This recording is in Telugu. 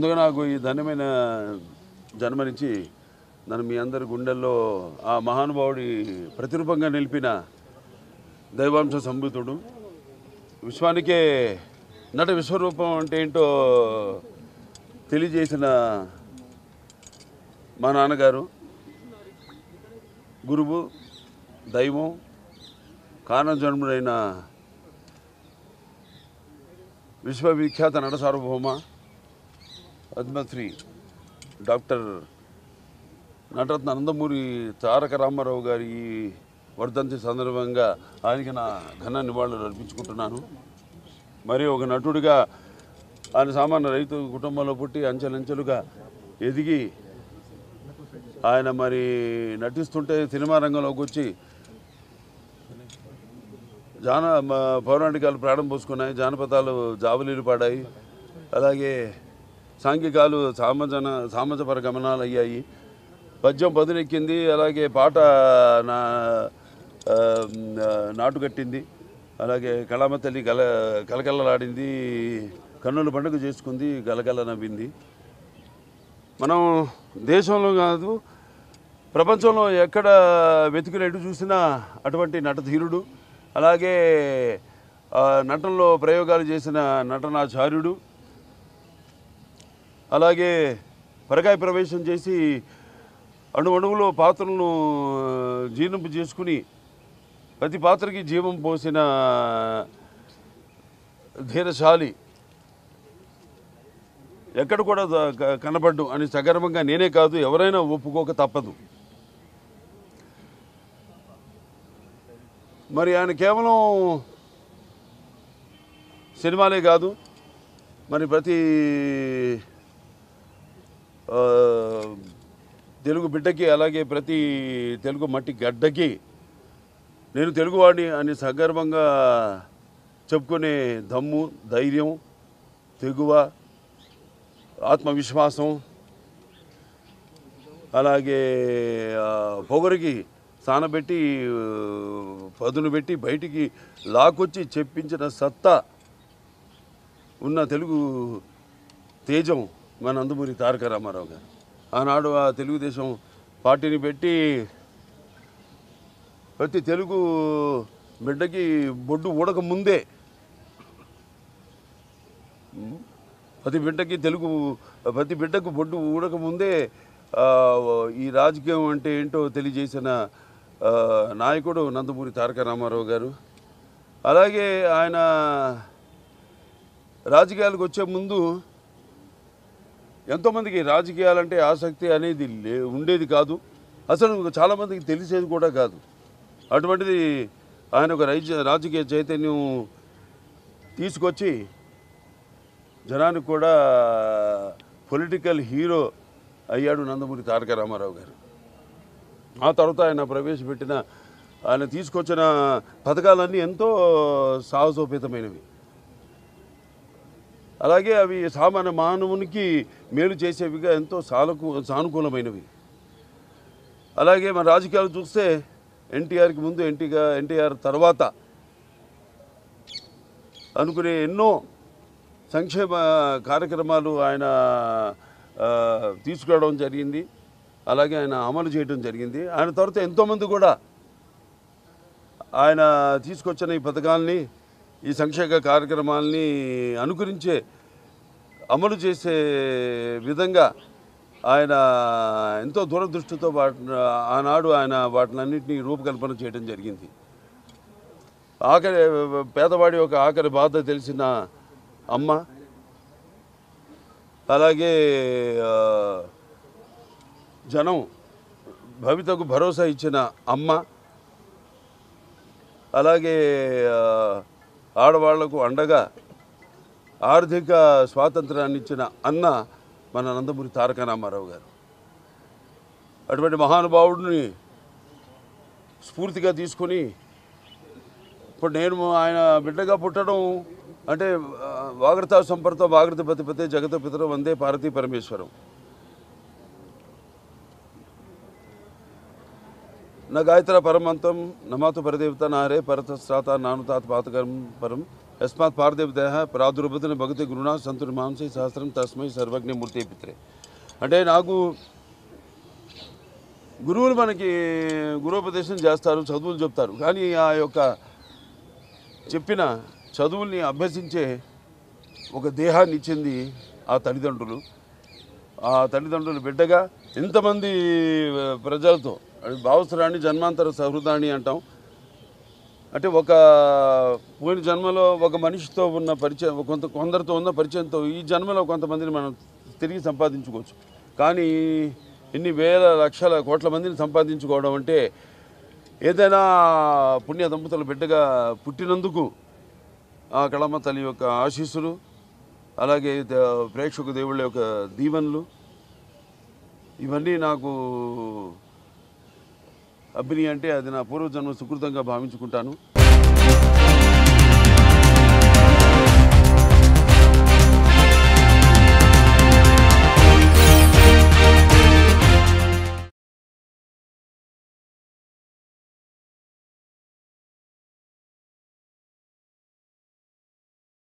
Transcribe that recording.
ముందుగా నాకు ఈ ధన్యమైన జన్మనిచ్చి నన్ను మీ అందరి గుండెల్లో ఆ మహానుభావుడి ప్రతిరూపంగా నిలిపిన దైవాంశ సంభూతుడు విశ్వానికే నట విశ్వరూపం అంటే ఏంటో తెలియజేసిన మా నాన్నగారు గురువు దైవం జన్ముడైన విశ్వవిఖ్యాత నట సార్వభౌమ పద్మశ్రీ డాక్టర్ నటరత్న నందమూరి తారక రామారావు గారి వర్ధంతి సందర్భంగా ఆయనకి నా ఘన నివాళులు అర్పించుకుంటున్నాను మరి ఒక నటుడిగా ఆయన సామాన్య రైతు కుటుంబంలో పుట్టి అంచెలంచెలుగా ఎదిగి ఆయన మరి నటిస్తుంటే సినిమా రంగంలోకి వచ్చి జాన పౌరాణికాలు ప్రాణం పోసుకున్నాయి జానపదాలు జావలీలు పాడాయి అలాగే సాంఘికాలు సామజన సామజపర గమనాలు అయ్యాయి పద్యం పదునెక్కింది అలాగే పాట నా నాటుకట్టింది అలాగే కళామ తల్లి గల కలకల్లలాడింది కన్నుల పండుగ చేసుకుంది గలగల నవ్వింది మనం దేశంలో కాదు ప్రపంచంలో ఎక్కడ ఎటు చూసినా అటువంటి నటధీరుడు అలాగే నటనలో ప్రయోగాలు చేసిన నటనాచార్యుడు అలాగే పరకాయ ప్రవేశం చేసి అణు అణువులో పాత్రలను జీర్ణింపు చేసుకుని ప్రతి పాత్రకి జీవం పోసిన ధీరశాలి ఎక్కడ కూడా కనబడ్డు అని సగర్వంగా నేనే కాదు ఎవరైనా ఒప్పుకోక తప్పదు మరి ఆయన కేవలం సినిమాలే కాదు మరి ప్రతి తెలుగు బిడ్డకి అలాగే ప్రతి తెలుగు మట్టి గడ్డకి నేను తెలుగువాడిని అని సగర్వంగా చెప్పుకునే దమ్ము ధైర్యం తెగువ ఆత్మవిశ్వాసం అలాగే పొగరికి సానబెట్టి పదును పెట్టి బయటికి లాకొచ్చి చెప్పించిన సత్తా ఉన్న తెలుగు తేజం మా నందమూరి తారక రామారావు గారు ఆనాడు ఆ తెలుగుదేశం పార్టీని పెట్టి ప్రతి తెలుగు బిడ్డకి బొడ్డు ఊడక ముందే ప్రతి బిడ్డకి తెలుగు ప్రతి బిడ్డకు బొడ్డు ఊడక ముందే ఈ రాజకీయం అంటే ఏంటో తెలియజేసిన నాయకుడు నందమూరి తారక రామారావు గారు అలాగే ఆయన రాజకీయాలకు వచ్చే ముందు ఎంతోమందికి రాజకీయాలంటే ఆసక్తి అనేది లే ఉండేది కాదు అసలు చాలామందికి తెలిసేది కూడా కాదు అటువంటిది ఆయన ఒక రాజకీయ చైతన్యం తీసుకొచ్చి జనానికి కూడా పొలిటికల్ హీరో అయ్యాడు నందమూరి తారక రామారావు గారు ఆ తర్వాత ఆయన ప్రవేశపెట్టిన ఆయన తీసుకొచ్చిన పథకాలన్నీ ఎంతో సాహసోపేతమైనవి అలాగే అవి సామాన్య మానవునికి మేలు చేసేవిగా ఎంతో సానుకూ సానుకూలమైనవి అలాగే మన రాజకీయాలు చూస్తే ఎన్టీఆర్కి ముందు ఎన్టీగా ఎన్టీఆర్ తర్వాత అనుకునే ఎన్నో సంక్షేమ కార్యక్రమాలు ఆయన తీసుకురావడం జరిగింది అలాగే ఆయన అమలు చేయడం జరిగింది ఆయన తర్వాత ఎంతోమంది కూడా ఆయన తీసుకొచ్చిన ఈ పథకాల్ని ఈ సంక్షేమ కార్యక్రమాల్ని అనుకరించే అమలు చేసే విధంగా ఆయన ఎంతో దూరదృష్టితో వాటి ఆనాడు ఆయన వాటిని అన్నింటినీ రూపకల్పన చేయడం జరిగింది ఆఖరి పేదవాడి యొక్క ఆఖరి బాధ తెలిసిన అమ్మ అలాగే జనం భవితకు భరోసా ఇచ్చిన అమ్మ అలాగే ఆడవాళ్లకు అండగా ఆర్థిక స్వాతంత్రాన్ని ఇచ్చిన అన్న మన నందమూరి తారక రామారావు గారు అటువంటి మహానుభావుడిని స్ఫూర్తిగా తీసుకొని ఇప్పుడు నేను ఆయన బిడ్డగా పుట్టడం అంటే వాగ్రతా సంపర్తో వాగ్రత పతిపతే జగత పితరం వందే పార్వతీ పరమేశ్వరం నా గాయత్ర పరమంతం నమాతు పరదేవత నారే పరత నాను తాత పాతకరం పరం యస్మాత్ పారదేవ దేహ ప్రాదుర్భతిని భగతి గురుణ సంతుని మాంసి సహస్రం తస్మై సర్వజ్ఞ మూర్తి పిత్రే అంటే నాకు గురువులు మనకి గురుపదేశం చేస్తారు చదువులు చెప్తారు కానీ ఆ యొక్క చెప్పిన చదువుల్ని అభ్యసించే ఒక దేహాన్ని ఇచ్చింది ఆ తల్లిదండ్రులు ఆ తల్లిదండ్రులు బిడ్డగా ఇంతమంది ప్రజలతో భావస్రాన్ని జన్మాంతర సహృదాన్ని అంటాం అంటే ఒక పోయిన జన్మలో ఒక మనిషితో ఉన్న పరిచయం కొంత కొందరితో ఉన్న పరిచయంతో ఈ జన్మలో కొంతమందిని మనం తిరిగి సంపాదించుకోవచ్చు కానీ ఇన్ని వేల లక్షల కోట్ల మందిని సంపాదించుకోవడం అంటే ఏదైనా పుణ్య దంపతుల బిడ్డగా పుట్టినందుకు ఆ కళమ్మ తల్లి యొక్క ఆశీస్సులు అలాగే ప్రేక్షక దేవుళ్ళ యొక్క దీవెనలు ఇవన్నీ నాకు అభిని అంటే అది నా పూర్వజన్మ సుకృతంగా భావించుకుంటాను